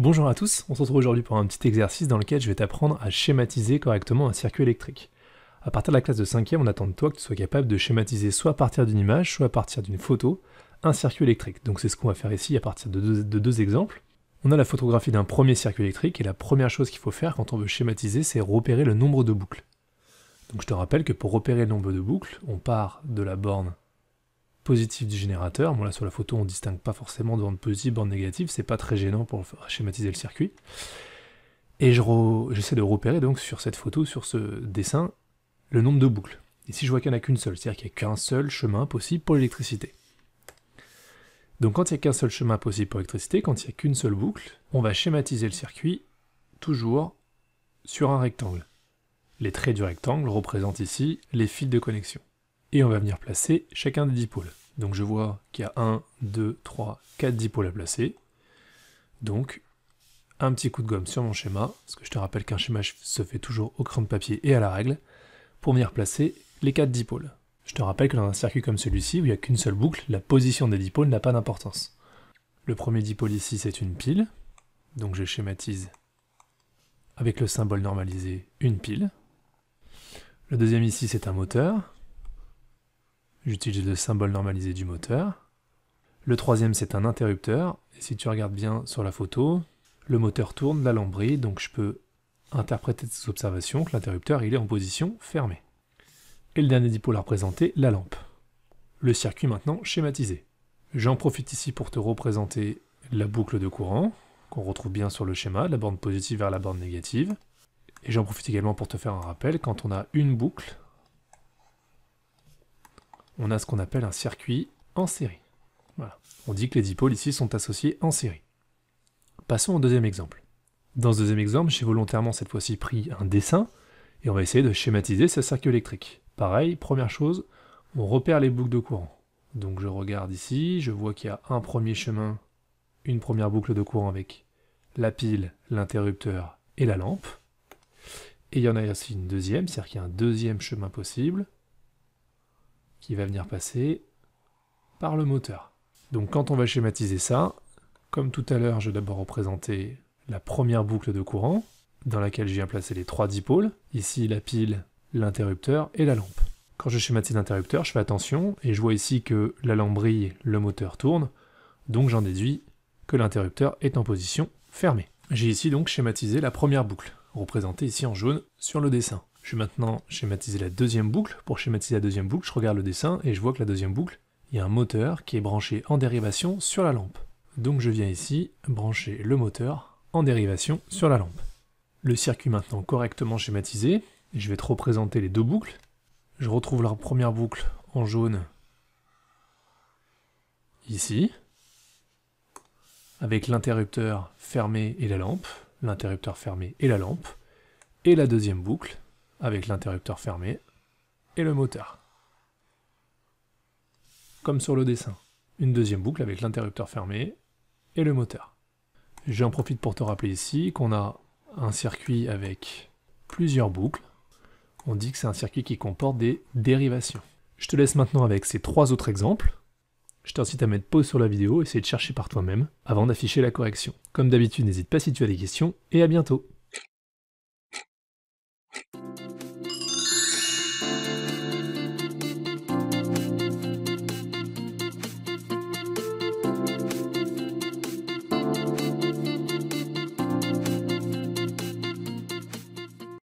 Bonjour à tous, on se retrouve aujourd'hui pour un petit exercice dans lequel je vais t'apprendre à schématiser correctement un circuit électrique. À partir de la classe de 5e, on attend de toi que tu sois capable de schématiser soit à partir d'une image, soit à partir d'une photo, un circuit électrique. Donc c'est ce qu'on va faire ici à partir de deux exemples. On a la photographie d'un premier circuit électrique et la première chose qu'il faut faire quand on veut schématiser, c'est repérer le nombre de boucles. Donc je te rappelle que pour repérer le nombre de boucles, on part de la borne positif du générateur. moi là sur la photo on ne distingue pas forcément de bande positive, bande négative, c'est pas très gênant pour schématiser le circuit. Et j'essaie je j'essaie de repérer donc sur cette photo, sur ce dessin, le nombre de boucles. Ici je vois qu'il n'y en a qu'une seule, c'est-à-dire qu'il n'y a qu'un seul chemin possible pour l'électricité. Donc quand il n'y a qu'un seul chemin possible pour l'électricité, quand il n'y a qu'une seule boucle, on va schématiser le circuit toujours sur un rectangle. Les traits du rectangle représentent ici les fils de connexion. Et on va venir placer chacun des dipôles. Donc je vois qu'il y a 1, 2, 3, 4 dipôles à placer. Donc un petit coup de gomme sur mon schéma, parce que je te rappelle qu'un schéma se fait toujours au cran de papier et à la règle, pour venir placer les 4 dipôles. Je te rappelle que dans un circuit comme celui-ci, où il n'y a qu'une seule boucle, la position des dipôles n'a pas d'importance. Le premier dipôle ici, c'est une pile, donc je schématise avec le symbole normalisé une pile. Le deuxième ici, c'est un moteur, j'utilise le symbole normalisé du moteur. Le troisième, c'est un interrupteur. Et si tu regardes bien sur la photo, le moteur tourne, la brille, donc je peux interpréter cette ces observations que l'interrupteur est en position fermée. Et le dernier dipôle à représenter, la lampe. Le circuit maintenant schématisé. J'en profite ici pour te représenter la boucle de courant, qu'on retrouve bien sur le schéma, la borne positive vers la borne négative. Et j'en profite également pour te faire un rappel, quand on a une boucle, on a ce qu'on appelle un circuit en série. Voilà. On dit que les dipôles ici sont associés en série. Passons au deuxième exemple. Dans ce deuxième exemple, j'ai volontairement cette fois-ci pris un dessin et on va essayer de schématiser ce circuit électrique. Pareil, première chose, on repère les boucles de courant. Donc je regarde ici, je vois qu'il y a un premier chemin, une première boucle de courant avec la pile, l'interrupteur et la lampe. Et il y en a aussi une deuxième, c'est-à-dire qu'il y a un deuxième chemin possible, il va venir passer par le moteur. Donc quand on va schématiser ça, comme tout à l'heure, je vais d'abord représenter la première boucle de courant, dans laquelle j'ai viens placer les trois dipôles, ici la pile, l'interrupteur et la lampe. Quand je schématise l'interrupteur, je fais attention, et je vois ici que la lampe brille, le moteur tourne, donc j'en déduis que l'interrupteur est en position fermée. J'ai ici donc schématisé la première boucle, représentée ici en jaune sur le dessin. Je vais maintenant schématiser la deuxième boucle. Pour schématiser la deuxième boucle, je regarde le dessin et je vois que la deuxième boucle, il y a un moteur qui est branché en dérivation sur la lampe. Donc je viens ici brancher le moteur en dérivation sur la lampe. Le circuit maintenant correctement schématisé, je vais te représenter les deux boucles. Je retrouve la première boucle en jaune ici, avec l'interrupteur fermé et la lampe, l'interrupteur fermé et la lampe, et la deuxième boucle avec l'interrupteur fermé et le moteur. Comme sur le dessin, une deuxième boucle avec l'interrupteur fermé et le moteur. J'en profite pour te rappeler ici qu'on a un circuit avec plusieurs boucles. On dit que c'est un circuit qui comporte des dérivations. Je te laisse maintenant avec ces trois autres exemples. Je t'incite à mettre pause sur la vidéo, essayer de chercher par toi-même avant d'afficher la correction. Comme d'habitude, n'hésite pas si tu as des questions et à bientôt